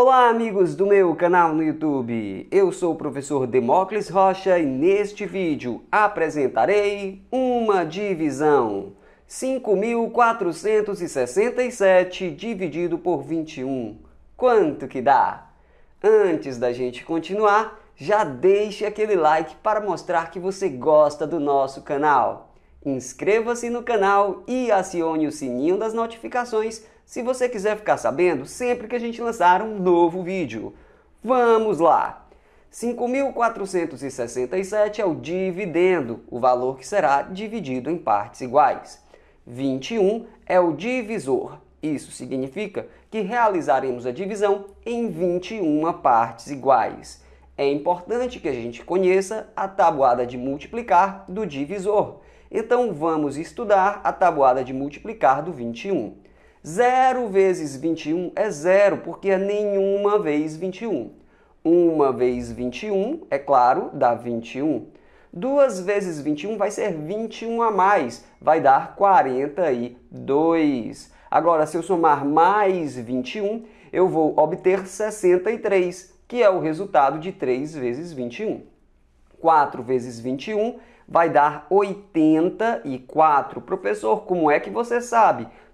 Olá amigos do meu canal no YouTube, eu sou o professor Demócles Rocha e neste vídeo apresentarei uma divisão 5.467 dividido por 21, quanto que dá? Antes da gente continuar, já deixe aquele like para mostrar que você gosta do nosso canal. Inscreva-se no canal e acione o sininho das notificações se você quiser ficar sabendo sempre que a gente lançar um novo vídeo. Vamos lá! 5.467 é o dividendo, o valor que será dividido em partes iguais. 21 é o divisor. Isso significa que realizaremos a divisão em 21 partes iguais. É importante que a gente conheça a tabuada de multiplicar do divisor. Então vamos estudar a tabuada de multiplicar do 21. 0 vezes 21 é zero, porque é nenhuma vez 21. Uma vez 21, é claro, dá 21. Duas vezes 21 vai ser 21 a mais, vai dar 42. Agora, se eu somar mais 21, eu vou obter 63, que é o resultado de 3 vezes 21. 4 vezes 21 vai dar 84. Professor, como é que você sabe?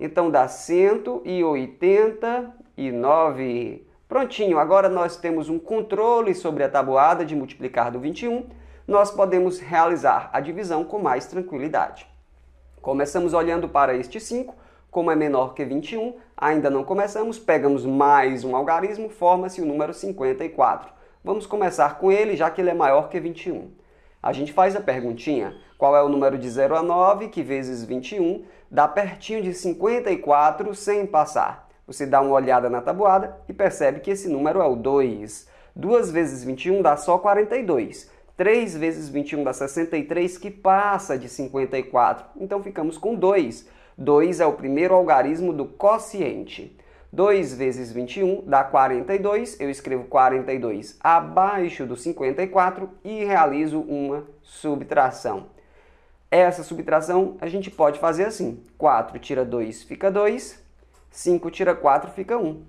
Então dá 189. Prontinho, agora nós temos um controle sobre a tabuada de multiplicar do 21. Nós podemos realizar a divisão com mais tranquilidade. Começamos olhando para este 5, como é menor que 21, ainda não começamos, pegamos mais um algarismo, forma-se o número 54. Vamos começar com ele, já que ele é maior que 21. A gente faz a perguntinha, qual é o número de 0 a 9, que vezes 21, dá pertinho de 54 sem passar. Você dá uma olhada na tabuada e percebe que esse número é o 2. 2 vezes 21 dá só 42. 3 vezes 21 dá 63, que passa de 54. Então ficamos com 2. 2 é o primeiro algarismo do quociente. 2 vezes 21 dá 42, eu escrevo 42 abaixo do 54 e realizo uma subtração. Essa subtração a gente pode fazer assim: 4 tira 2 fica 2, 5 tira 4 fica 1.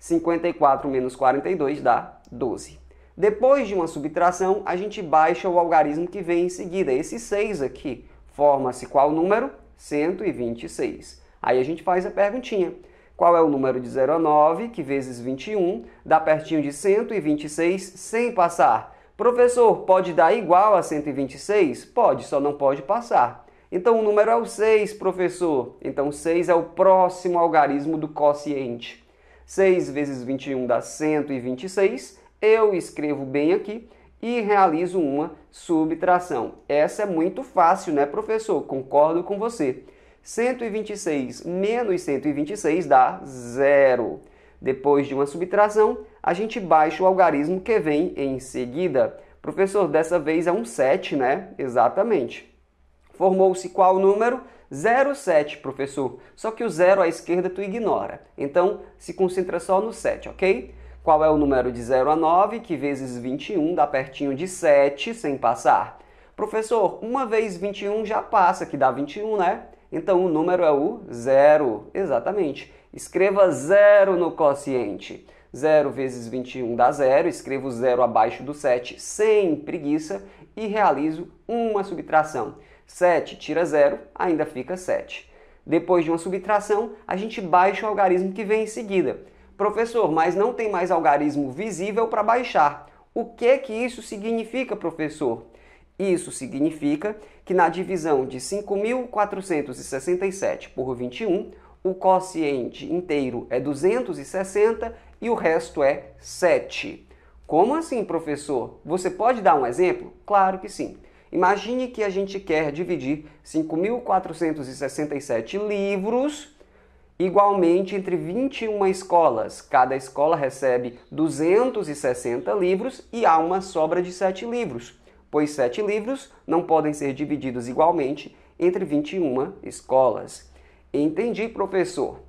54 menos 42 dá 12. Depois de uma subtração, a gente baixa o algarismo que vem em seguida. Esse 6 aqui forma-se qual número? 126. Aí a gente faz a perguntinha. Qual é o número de 0 a 9, que vezes 21, dá pertinho de 126 sem passar. Professor, pode dar igual a 126? Pode, só não pode passar. Então o número é o 6, professor. Então 6 é o próximo algarismo do quociente. 6 vezes 21 dá 126. Eu escrevo bem aqui e realizo uma subtração. Essa é muito fácil, né, professor? Concordo com você. 126 menos 126 dá zero. Depois de uma subtração, a gente baixa o algarismo que vem em seguida. Professor, dessa vez é um 7, né? Exatamente. Formou-se qual número? 07, professor. Só que o zero à esquerda tu ignora. Então, se concentra só no 7, ok? Qual é o número de 0 a 9, que vezes 21 dá pertinho de 7, sem passar? Professor, uma vez 21 já passa, que dá 21, né? Então o número é o zero, exatamente. Escreva zero no quociente. 0 vezes 21 dá zero, escrevo zero abaixo do 7 sem preguiça e realizo uma subtração. 7 tira zero, ainda fica 7. Depois de uma subtração, a gente baixa o algarismo que vem em seguida. Professor, mas não tem mais algarismo visível para baixar. O que que isso significa, professor? Isso significa que na divisão de 5.467 por 21, o quociente inteiro é 260 e o resto é 7. Como assim, professor? Você pode dar um exemplo? Claro que sim. Imagine que a gente quer dividir 5.467 livros igualmente entre 21 escolas. Cada escola recebe 260 livros e há uma sobra de 7 livros pois sete livros não podem ser divididos igualmente entre 21 escolas. Entendi, professor.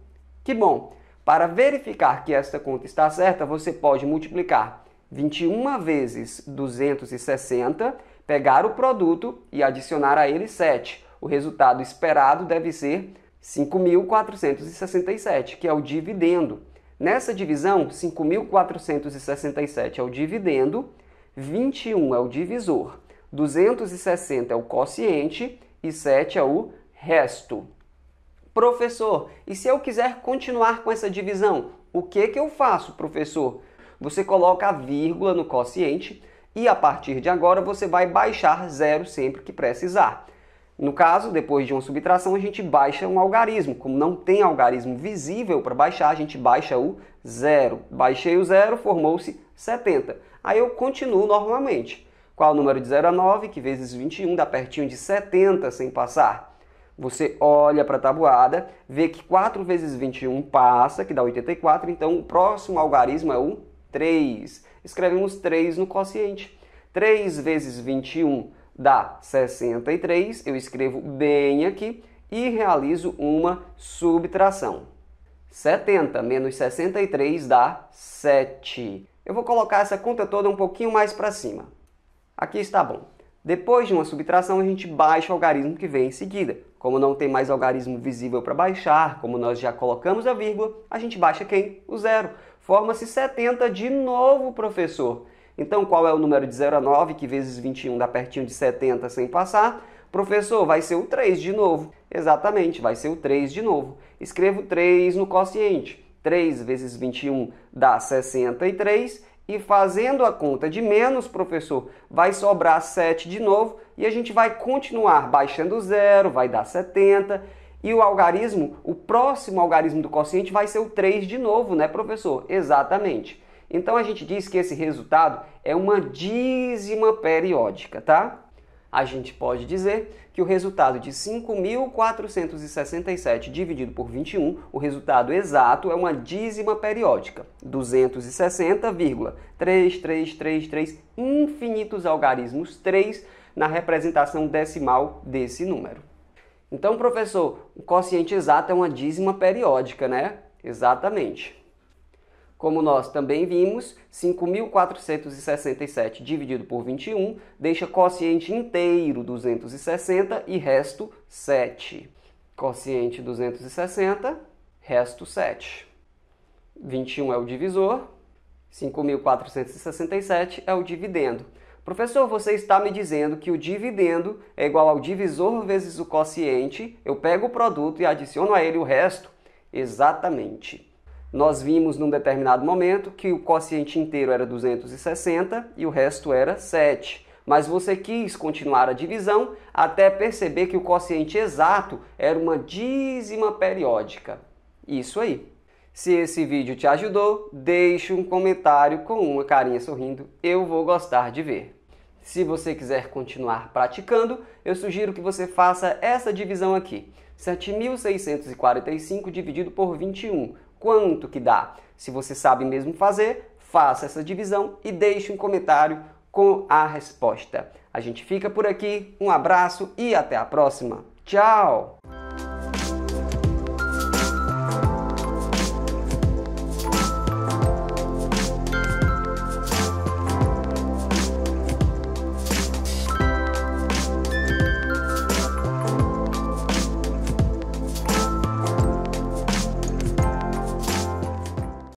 Que bom! Para verificar que esta conta está certa, você pode multiplicar 21 vezes 260, pegar o produto e adicionar a ele 7. O resultado esperado deve ser 5.467, que é o dividendo. Nessa divisão, 5.467 é o dividendo 21 é o divisor, 260 é o quociente e 7 é o resto. Professor, e se eu quiser continuar com essa divisão, o que, que eu faço, professor? Você coloca a vírgula no quociente e a partir de agora você vai baixar zero sempre que precisar. No caso, depois de uma subtração, a gente baixa um algarismo. Como não tem algarismo visível para baixar, a gente baixa o zero. Baixei o zero, formou-se 70. Aí eu continuo normalmente. Qual o número de 0 a 9, que vezes 21 dá pertinho de 70 sem passar. Você olha para a tabuada, vê que 4 vezes 21 passa, que dá 84, então o próximo algarismo é o 3. Escrevemos 3 no quociente. 3 vezes 21 dá 63, eu escrevo bem aqui e realizo uma subtração. 70 menos 63 dá 7. Eu vou colocar essa conta toda um pouquinho mais para cima. Aqui está bom. Depois de uma subtração, a gente baixa o algarismo que vem em seguida. Como não tem mais algarismo visível para baixar, como nós já colocamos a vírgula, a gente baixa quem? O zero. Forma-se 70 de novo, professor. Então, qual é o número de 0 a 9, que vezes 21 dá pertinho de 70 sem passar? Professor, vai ser o 3 de novo. Exatamente, vai ser o 3 de novo. Escrevo 3 no quociente. 3 vezes 21 dá 63 e fazendo a conta de menos, professor, vai sobrar 7 de novo e a gente vai continuar baixando zero, vai dar 70. E o algarismo, o próximo algarismo do quociente vai ser o 3 de novo, né, professor? Exatamente. Então a gente diz que esse resultado é uma dízima periódica, tá? a gente pode dizer que o resultado de 5.467 dividido por 21, o resultado exato é uma dízima periódica, 260,3333 infinitos algarismos 3 na representação decimal desse número. Então, professor, o quociente exato é uma dízima periódica, né? Exatamente. Como nós também vimos, 5.467 dividido por 21 deixa quociente inteiro 260 e resto 7. Quociente 260, resto 7. 21 é o divisor, 5.467 é o dividendo. Professor, você está me dizendo que o dividendo é igual ao divisor vezes o quociente, eu pego o produto e adiciono a ele o resto? Exatamente nós vimos num determinado momento que o quociente inteiro era 260 e o resto era 7. Mas você quis continuar a divisão até perceber que o quociente exato era uma dízima periódica. Isso aí. Se esse vídeo te ajudou, deixe um comentário com uma carinha sorrindo, eu vou gostar de ver. Se você quiser continuar praticando, eu sugiro que você faça essa divisão aqui. 7.645 dividido por 21 quanto que dá. Se você sabe mesmo fazer, faça essa divisão e deixe um comentário com a resposta. A gente fica por aqui, um abraço e até a próxima. Tchau!